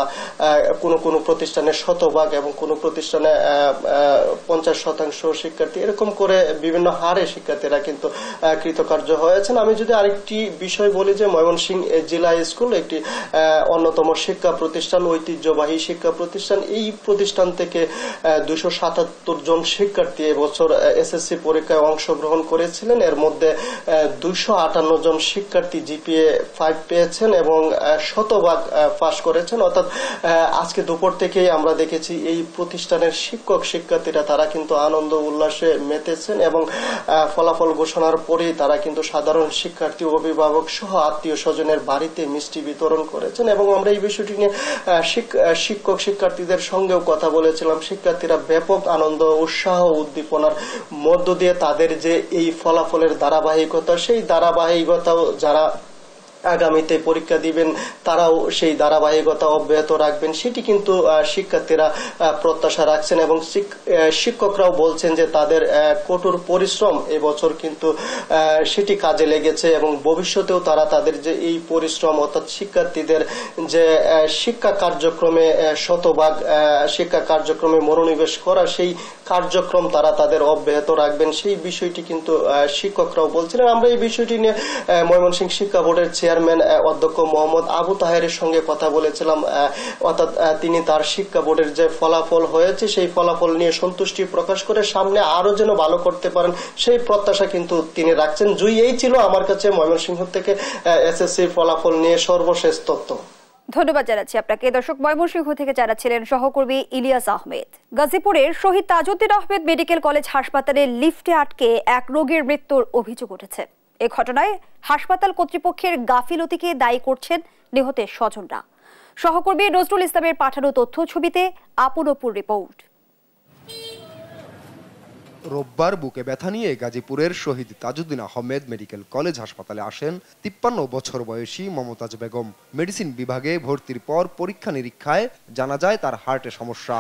কোন কোন প্রতিষ্ঠানে শতভাগ এবং কোন প্রতিষ্ঠানে পঞ্চাশ শতাংশ শিক্ষার্থী এরকম করে বিভিন্ন হারে শিক্ষার্থীরা কিন্তু কৃতকার্য হয়েছেন আমি যদি আরেকটি বিষয় বলি যে ময়মনসিংহ জেলা স্কুল একটি অন্যতম শিক্ষা প্রতিষ্ঠান ঐতিহ্যবাহী শিক্ষা প্রতিষ্ঠান এই প্রতিষ্ঠান থেকে দুশো সাতাত্তর জন শিক্ষার্থী এবছর এসএসসি পরীক্ষায় অংশ অংশগ্রহণ করেছিলেন এর মধ্যে দুইশো আটান্ন জন শিক্ষার্থী জিপিএ ফাইভ পেয়েছেন এবং শতভাগ পাস করেছেন অর্থাৎ আজকে দুপুর থেকেই আমরা দেখেছি এই প্রতিষ্ঠানের শিক্ষক শিক্ষার্থীরা তারা কিন্তু আনন্দ উল্লাসে মেতেছেন এবং ফলাফল ঘোষণার পরেই তারা কিন্তু সাধারণ শিক্ষার্থী অভিভাবক সহ আত্মীয় স্বজনের বাড়িতে মিষ্টি বিতরণ করেছেন এবং আমরা এই বিষয়টি নিয়ে শিক্ষক শিক্ষার্থীদের সঙ্গেও কথা বলেছিলাম শিক্ষার্থীরা ব্যাপক আনন্দ উৎসাহ উদ্দীপনার মধ্য দিয়ে তাদের যে যে এই ফলাফলের ধারাবাহিকতা সেই ধারাবাহিকতাও যারা আগামীতে পরীক্ষা দিবেন তারাও সেই ধারাবাহিকতা অব্যাহত রাখবেন সেটি কিন্তু শিক্ষার্থীরা প্রত্যাশা রাখছেন এবং শিক্ষকরাও বলছেন যে তাদের কঠোর পরিশ্রম এবছর কিন্তু সেটি কাজে লেগেছে এবং ভবিষ্যতেও তারা তাদের যে এই পরিশ্রম অর্থাৎ শিক্ষার্থীদের যে শিক্ষা কার্যক্রমে শতভাগ শিক্ষা কার্যক্রমে মনোনিবেশ করা সেই কার্যক্রম তারা তাদের অব্যাহত রাখবেন সেই বিষয়টি কিন্তু শিক্ষকরাও বলছিলেন আমরা এই বিষয়টি নিয়ে ময়মনসিংহ শিক্ষা বোর্ডের চেয়ারম্যান অধ্যক্ষ মোহাম্মদ আবু তাহেরের সঙ্গে কথা বলেছিলাম অর্থাৎ তিনি তার শিক্ষা বোর্ডের যে ফলাফল হয়েছে সেই ফলাফল নিয়ে সন্তুষ্টি প্রকাশ করে সামনে আরো যেন ভালো করতে পারেন সেই প্রত্যাশা কিন্তু তিনি রাখছেন জুই এই ছিল আমার কাছে ময়মনসিংহ থেকে এসএসসি ফলাফল নিয়ে সর্বশেষ তথ্য ধন্যবাদ জানাচ্ছি আপনাকে দর্শক ময়মনসিংহ থেকে যারা ছিলেন সহকর্মী ইলিয়াস আহমেদ গাজীপুরের শহীদ তাজউদ্দিন আহমেদ মেডিকেল কলেজ হাসপাতালে লিফটে আটকে এক রোগীর মৃত্যুর অভিযোগ উঠেছে এ ঘটনায় হাসপাতাল কর্তৃপক্ষের গাফিলতিকে দায়ী করছেন নিহতের স্বজনরা সহকর্মী নজরুল ইসলামের পাঠানো তথ্য ছবিতে আপন অপুর রিপোর্ট রোববার বুকে ব্যথা নিয়ে গাজীপুরের শহীদ তাজুদ্দিন আহমেদ মেডিকেল কলেজ হাসপাতালে আসেন তিপ্পান্ন বছর বয়সী মমতাজ বেগম মেডিসিন বিভাগে ভর্তির পর পরীক্ষা নিরীক্ষায় জানা যায় তার হার্টে সমস্যা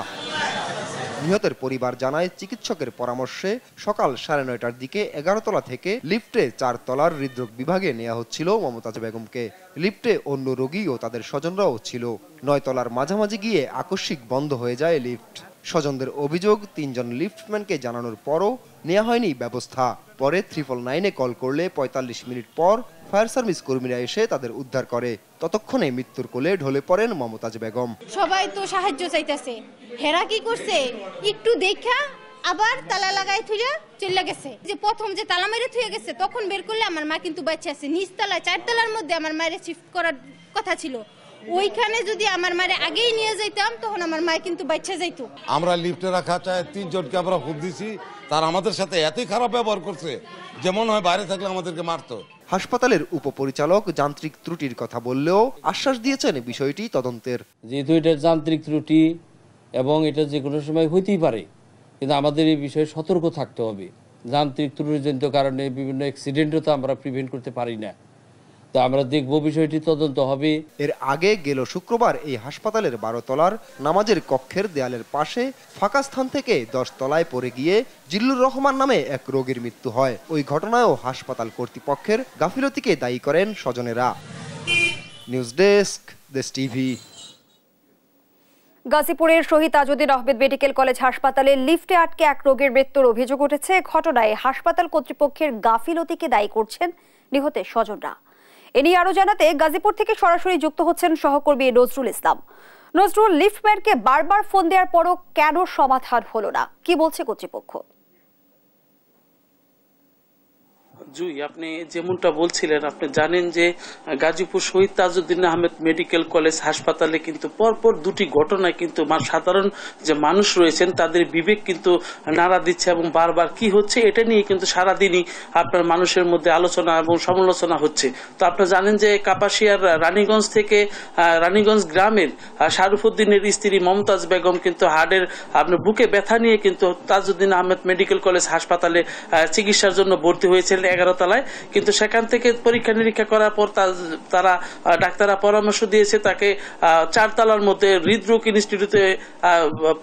নিহতের পরিবার জানায় চিকিৎসকের পরামর্শে সকাল সাড়ে নয়টার দিকে এগারোতলা থেকে লিফটে চারতলার হৃদরোগ বিভাগে নেওয়া হচ্ছিল মমতাজ বেগমকে লিফটে অন্য রোগী ও তাদের স্বজনরাও ছিল নয়তলার মাঝামাঝি গিয়ে আকস্মিক বন্ধ হয়ে যায় লিফট স্বজনদের অভিযোগ তিনজন লিফটম্যানকে জানানোর পরও নেওয়া হয়নি ব্যবস্থা পরে থ্রি নাইনে কল করলে ৪৫ মিনিট পর ফায়ার সার্ভিস কর্মীরা এসে তাদের উদ্ধার করে ততক্ষণে মৃত্যুর কোলে ঢলে পড়েন মমতাজ বেগম সবাই তো সাহায্য চাইতেছে হেরা কি করছে একটু দেখা আবার তালা লাগাই থুইয়া চলে গেছে যে প্রথম যে তালা মেরে থুয়ে গেছে তখন বের করলে আমার মা কিন্তু বাচ্চা আছে চার চারতলার মধ্যে আমার মায়ের শিফট করার কথা ছিল ওইখানে যদি আমার মারে আগেই নিয়ে যাইতাম তখন আমার মা কিন্তু বাচ্চা যাইতো আমরা লিফটে রাখা চায় তিনজনকে আমরা হুক দিছি তার আমাদের সাথে এতই খারাপ ব্যবহার করছে যেমন হয় বাইরে থাকলে আমাদেরকে মারতো হাসপাতালের উপপরিচালক যান্ত্রিক ত্রুটির কথা বললেও আশ্বাস দিয়েছেন বিষয়টি তদন্তের যেহেতু এটা যান্ত্রিক ত্রুটি এবং এটা যে কোনো সময় হইতেই পারে কিন্তু আমাদের এই বিষয়ে সতর্ক থাকতে হবে যান্ত্রিক ত্রুটিজনিত কারণে বিভিন্ন অ্যাক্সিডেন্টও তো আমরা প্রিভেন্ট করতে পারি না তা আমরা দেখব বিষয়টি তদন্ত হবে এর আগে গেল শুক্রবার এই হাসপাতালের বারো তলার নামাজের কক্ষের দেয়ালের পাশে ফাঁকা স্থান থেকে দশ তলায় পড়ে গিয়ে জিল্লুর রহমান নামে এক রোগীর মৃত্যু হয় ওই ঘটনায়ও হাসপাতাল কর্তৃপক্ষের গাফিলতিকে দায়ী করেন স্বজনেরা নিউজ ডেস্ক দেশ টিভি গাজীপুরের শহীদ আজুদ্দিন আহমেদ মেডিকেল কলেজ হাসপাতালে লিফটে আটকে এক রোগের মৃত্যুর অভিযোগ উঠেছে ঘটনায় হাসপাতাল কর্তৃপক্ষের গাফিলতিকে দায়ী করছেন নিহতের স্বজনরা এ নিয়ে আরও জানাতে গাজীপুর থেকে সরাসরি যুক্ত হচ্ছেন সহকর্মী নজরুল ইসলাম নজরুল লিফটম্যানকে বারবার ফোন দেওয়ার পরও কেন সমাধান হলো না কি বলছে কর্তৃপক্ষ জুই আপনি যেমনটা বলছিলেন আপনি জানেন যে গাজীপুর শহীদ তাজউদ্দিন আহমেদ মেডিকেল কলেজ হাসপাতালে কিন্তু পরপর দুটি ঘটনায় কিন্তু সাধারণ যে মানুষ রয়েছেন তাদের বিবেক কিন্তু নাড়া দিচ্ছে এবং বারবার কি হচ্ছে এটা নিয়ে কিন্তু সারাদিনই আপনার মানুষের মধ্যে আলোচনা এবং সমালোচনা হচ্ছে তো আপনি জানেন যে কাপাসিয়ার রানীগঞ্জ থেকে রানীগঞ্জ গ্রামের শারুফুদ্দিনের স্ত্রী মমতাজ বেগম কিন্তু হাড়ের আপনার বুকে ব্যথা নিয়ে কিন্তু তাজউদ্দিন আহমেদ মেডিকেল কলেজ হাসপাতালে চিকিৎসার জন্য ভর্তি হয়েছিলেন এগারো তলায় কিন্তু সেখান থেকে পরীক্ষা নিরীক্ষা করার পর তারা ডাক্তাররা পরামর্শ দিয়েছে তাকে চারতলার মধ্যে হৃদরোগ ইনস্টিটিউটে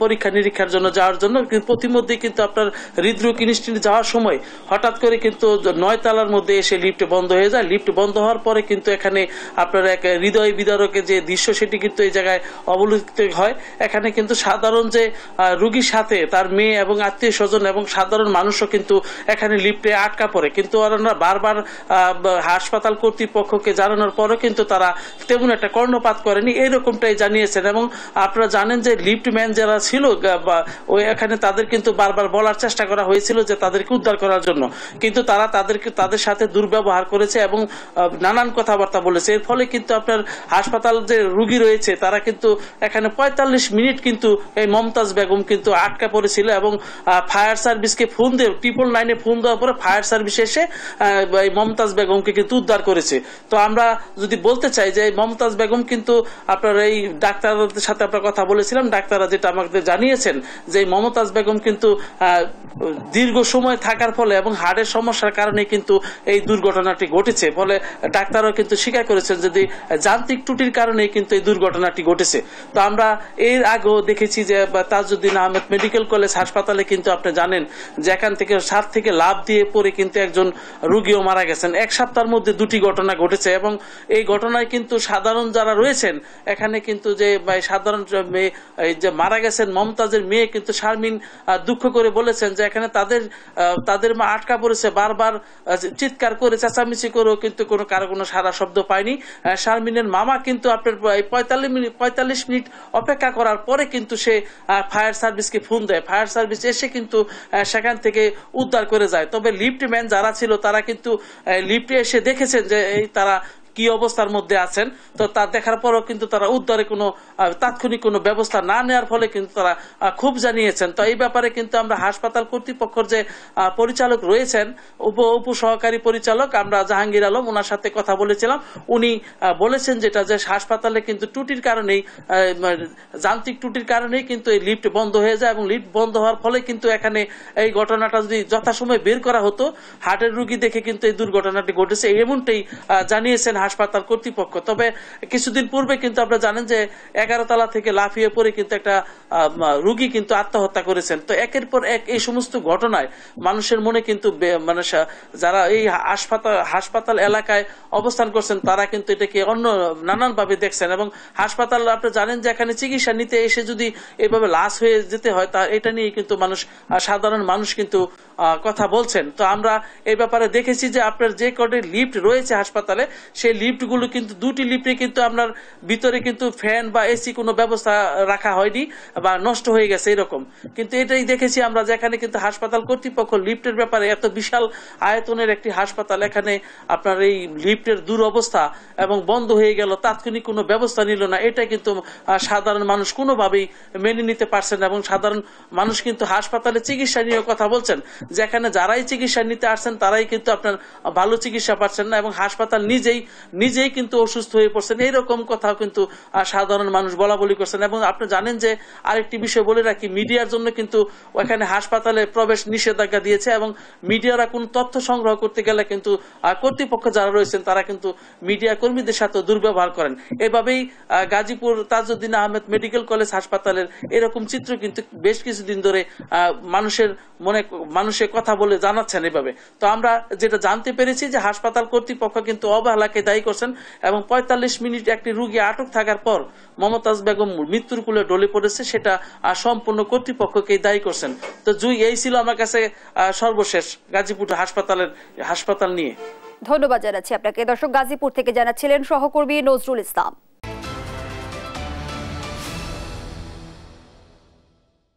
পরীক্ষা নিরীক্ষার জন্য যাওয়ার জন্য প্রতিমধ্যে কিন্তু আপনার হৃদরোগ ইনস্টিটিউট যাওয়ার সময় হঠাৎ করে কিন্তু নয় তলার মধ্যে এসে লিফট বন্ধ হয়ে যায় লিফট বন্ধ হওয়ার পরে কিন্তু এখানে আপনার এক হৃদয় বিদারকের যে দৃশ্য সেটি কিন্তু এই জায়গায় অবলুপ্ত হয় এখানে কিন্তু সাধারণ যে রুগীর সাথে তার মেয়ে এবং আত্মীয় স্বজন এবং সাধারণ মানুষও কিন্তু এখানে লিফটে আটকা পড়ে কিন্তু জনসাধারণরা বারবার হাসপাতাল কর্তৃপক্ষকে জানানোর পরও কিন্তু তারা তেমন একটা কর্ণপাত করেনি এরকমটাই জানিয়েছেন এবং আপনারা জানেন যে ম্যান যারা ছিল ওই এখানে তাদের কিন্তু বারবার বলার চেষ্টা করা হয়েছিল যে তাদেরকে উদ্ধার করার জন্য কিন্তু তারা তাদেরকে তাদের সাথে দুর্ব্যবহার করেছে এবং নানান কথাবার্তা বলেছে এর ফলে কিন্তু আপনার হাসপাতাল যে রুগী রয়েছে তারা কিন্তু এখানে পঁয়তাল্লিশ মিনিট কিন্তু এই মমতাজ বেগম কিন্তু আটকা পড়েছিল এবং ফায়ার সার্ভিসকে ফোন দিয়ে ট্রিপল নাইনে ফোন দেওয়ার পরে ফায়ার সার্ভিস এসে মমতাজ বেগমকে কিন্তু উদ্ধার করেছে তো আমরা যদি বলতে চাই যে মমতাজ বেগম কিন্তু আপনার এই ডাক্তারদের সাথে আপনার কথা বলেছিলাম ডাক্তাররা যেটা আমাকে জানিয়েছেন যে মমতাজ বেগম কিন্তু দীর্ঘ সময় থাকার ফলে এবং হাড়ের সমস্যার কারণে কিন্তু এই দুর্ঘটনাটি ঘটেছে ফলে ডাক্তাররা কিন্তু স্বীকার করেছেন যদি যান্ত্রিক ত্রুটির কারণে কিন্তু এই দুর্ঘটনাটি ঘটেছে তো আমরা এর আগেও দেখেছি যে তাজউদ্দিন আহমেদ মেডিকেল কলেজ হাসপাতালে কিন্তু আপনি জানেন যেখান থেকে সাত থেকে লাভ দিয়ে পরে কিন্তু একজন রুগীও মারা গেছেন এক সপ্তাহের মধ্যে দুটি ঘটনা ঘটেছে এবং এই ঘটনায় কিন্তু সাধারণ যারা রয়েছেন এখানে কিন্তু যে সাধারণ যে মারা গেছেন মমতাজের মেয়ে কিন্তু শারমিন দুঃখ করে বলেছেন যে এখানে তাদের তাদের মা আটকা পড়েছে বারবার চিৎকার করে চেঁচামেচি করেও কিন্তু কোনো কারো কোনো সারা শব্দ পায়নি শারমিনের মামা কিন্তু আপনার পঁয়তাল্লিশ মিনিট পঁয়তাল্লিশ মিনিট অপেক্ষা করার পরে কিন্তু সে ফায়ার সার্ভিসকে ফোন দেয় ফায়ার সার্ভিস এসে কিন্তু সেখান থেকে উদ্ধার করে যায় তবে লিফ্টম্যান যারা ছিল তারা কিন্তু লিপ্টে এসে দেখেছেন যে এই তারা কি অবস্থার মধ্যে আছেন তো তা দেখার পরও কিন্তু তারা উদ্ধারে কোনো তাৎক্ষণিক কোনো ব্যবস্থা না নেওয়ার ফলে কিন্তু তারা খুব জানিয়েছেন তো এই ব্যাপারে কিন্তু আমরা হাসপাতাল কর্তৃপক্ষের যে পরিচালক রয়েছেন উপ উপ সহকারী পরিচালক আমরা জাহাঙ্গীর আলম ওনার সাথে কথা বলেছিলাম উনি বলেছেন যেটা যে হাসপাতালে কিন্তু ত্রুটির কারণেই যান্ত্রিক ত্রুটির কারণেই কিন্তু এই লিফট বন্ধ হয়ে যায় এবং লিফট বন্ধ হওয়ার ফলে কিন্তু এখানে এই ঘটনাটা যদি যথাসময়ে বের করা হতো হার্টের রুগী দেখে কিন্তু এই দুর্ঘটনাটি ঘটেছে এমনটাই জানিয়েছেন হাসপাতাল কর্তৃপক্ষ তবে কিছুদিন পূর্বে কিন্তু আপনারা জানেন যে এগারো তলা থেকে লাফিয়ে পড়ে কিন্তু একটা রুগী কিন্তু আত্মহত্যা করেছেন তো একের পর এক এই সমস্ত ঘটনায় মানুষের মনে কিন্তু মানে যারা এই হাসপাতাল হাসপাতাল এলাকায় অবস্থান করছেন তারা কিন্তু এটাকে অন্য নানানভাবে দেখছেন এবং হাসপাতাল আপনি জানেন যে এখানে চিকিৎসা নিতে এসে যদি এভাবে লাশ হয়ে যেতে হয় তা এটা নিয়ে কিন্তু মানুষ সাধারণ মানুষ কিন্তু কথা বলছেন তো আমরা এই ব্যাপারে দেখেছি যে আপনার যে কটি লিফট রয়েছে হাসপাতালে সেই লিফটগুলো কিন্তু দুটি লিফটে কিন্তু আপনার ভিতরে কিন্তু ফ্যান বা এসি কোনো ব্যবস্থা রাখা হয়নি বা নষ্ট হয়ে গেছে এরকম কিন্তু এটাই দেখেছি আমরা যেখানে কিন্তু হাসপাতাল কর্তৃপক্ষ লিফটের ব্যাপারে এত বিশাল আয়তনের একটি হাসপাতাল এখানে আপনার এই লিফটের দুরবস্থা এবং বন্ধ হয়ে গেল তাৎক্ষণিক কোনো ব্যবস্থা নিল না এটা কিন্তু সাধারণ মানুষ কোনোভাবেই মেনে নিতে পারছেন এবং সাধারণ মানুষ কিন্তু হাসপাতালে চিকিৎসা নিয়ে কথা বলছেন যেখানে যারাই চিকিৎসা নিতে আসছেন তারাই কিন্তু আপনার ভালো চিকিৎসা পাচ্ছেন না এবং হাসপাতাল নিজেই নিজেই কিন্তু অসুস্থ হয়ে পড়ছেন এইরকম কথাও কিন্তু সাধারণ মানুষ বলা বলি করছেন এবং আপনি জানেন যে আরেকটি বিষয় বলে রাখি মিডিয়ার জন্য কিন্তু ওখানে হাসপাতালে প্রবেশ নিষেধাজ্ঞা দিয়েছে এবং মিডিয়ারা কোনো তথ্য সংগ্রহ করতে গেলে কিন্তু কর্তৃপক্ষ যারা রয়েছেন তারা কিন্তু মিডিয়া কর্মীদের সাথে দুর্ব্যবহার করেন এভাবেই গাজীপুর তাজউদ্দিন আহমেদ মেডিকেল কলেজ হাসপাতালের এরকম চিত্র কিন্তু বেশ কিছুদিন ধরে মানুষের মনে মানুষ সে কথা বলে জানাচ্ছেন এভাবে তো আমরা যেটা জানতে পেরেছি যে হাসপাতাল কর্তৃপক্ষ কিন্তু অবহেলাকে দায়ী করছেন এবং পঁয়তাল্লিশ মিনিট একটি রুগী আটক থাকার পর মমতাজ বেগম মৃত্যুর কুলে ডলে পড়েছে সেটা সম্পূর্ণ কর্তৃপক্ষকেই দায়ী করছেন তো জুই এই ছিল আমার কাছে সর্বশেষ গাজীপুর হাসপাতালের হাসপাতাল নিয়ে ধন্যবাদ জানাচ্ছি আপনাকে দর্শক গাজীপুর থেকে জানাচ্ছিলেন সহকর্মী নজরুল ইসলাম